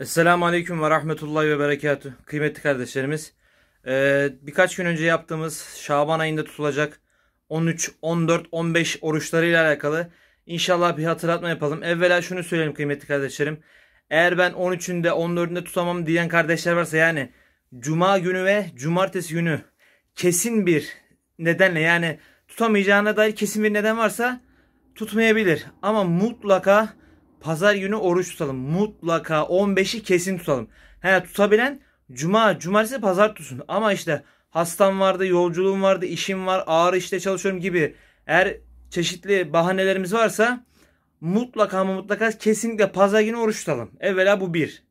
Esselamu Aleyküm ve Rahmetullahi ve Berekatü. Kıymetli kardeşlerimiz, e, birkaç gün önce yaptığımız Şaban ayında tutulacak 13, 14, 15 oruçlarıyla alakalı inşallah bir hatırlatma yapalım. Evvela şunu söyleyelim kıymetli kardeşlerim. Eğer ben 13'ünde 14'ünde tutamam diyen kardeşler varsa yani Cuma günü ve Cumartesi günü kesin bir nedenle yani tutamayacağına dair kesin bir neden varsa tutmayabilir. Ama mutlaka pazar günü oruç tutalım. Mutlaka 15'i kesin tutalım. He tutabilen cuma, cumartesi, pazar tutsun. Ama işte hastam vardı, yolculuğum vardı, işim var, ağır işte çalışıyorum gibi. Eğer çeşitli bahanelerimiz varsa mutlaka ama mutlaka kesinlikle pazar günü oruç tutalım. Evvela bu bir.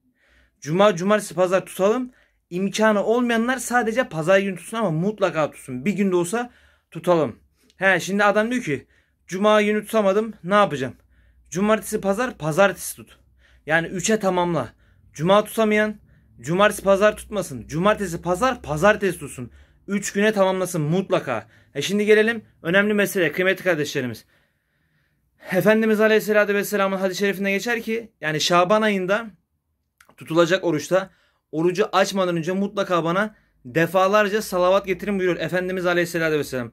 Cuma, cumartesi, pazar tutalım. İmkanı olmayanlar sadece pazar günü tutsun ama mutlaka tutsun. Bir günde olsa tutalım. He şimdi adam diyor ki cuma günü tutamadım ne yapacağım? Cumartesi pazar pazartesi tut. Yani 3'e tamamla. Cuma tutamayan cumartesi pazar tutmasın. Cumartesi pazar pazartesi tutsun. 3 güne tamamlasın mutlaka. E şimdi gelelim önemli mesele kıymetli kardeşlerimiz. Efendimiz Aleyhisselatü Vesselam'ın hadis-i şerifinde geçer ki yani Şaban ayında tutulacak oruçta orucu açmadan önce mutlaka bana defalarca salavat getirin buyuruyor Efendimiz Aleyhisselatü Vesselam.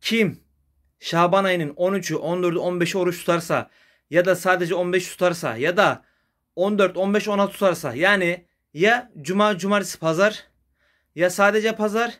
Kim Şaban ayının 13'ü, 14'ü, 15'i oruç tutarsa ya da sadece 15 tutarsa ya da 14, 15, 16 tutarsa yani ya cuma, cumartesi, pazar ya sadece pazar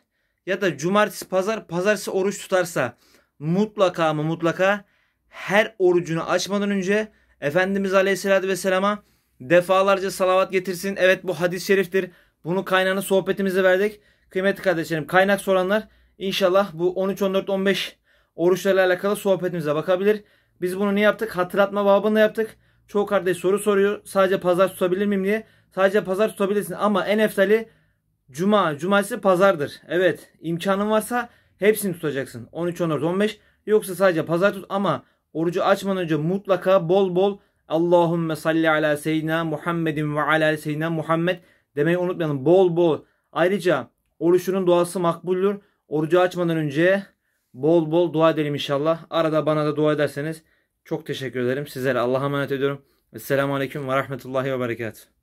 ya da cumartesi, pazar, pazartesi oruç tutarsa mutlaka mı mutlaka her orucunu açmadan önce Efendimiz Aleyhisselatü Vesselam'a defalarca salavat getirsin. Evet bu hadis-i şeriftir. Bunu kaynağını sohbetimize verdik. Kıymetli kardeşlerim kaynak soranlar inşallah bu 13, 14, 15 oruçlarla alakalı sohbetimize bakabilir. Biz bunu ne yaptık? Hatırlatma babında yaptık. Çoğu kardeş soru soruyor. Sadece pazar tutabilir miyim diye. Sadece pazar tutabilirsin ama en eftali cuma. Cumartesi pazardır. Evet imkanın varsa hepsini tutacaksın. 13, 14, 15 yoksa sadece pazar tut ama orucu açmadan önce mutlaka bol bol Allahümme salli ala seyyidina Muhammedin ve ala seyyidina Muhammed demeyi unutmayalım. Bol bol. Ayrıca oruçunun duası makbuldür. Orucu açmadan önce bol bol dua edelim inşallah. Arada bana da dua ederseniz çok teşekkür ederim. Sizlere Allah'a emanet ediyorum. Esselamu Aleyküm ve Rahmetullahi ve Berekatuhu.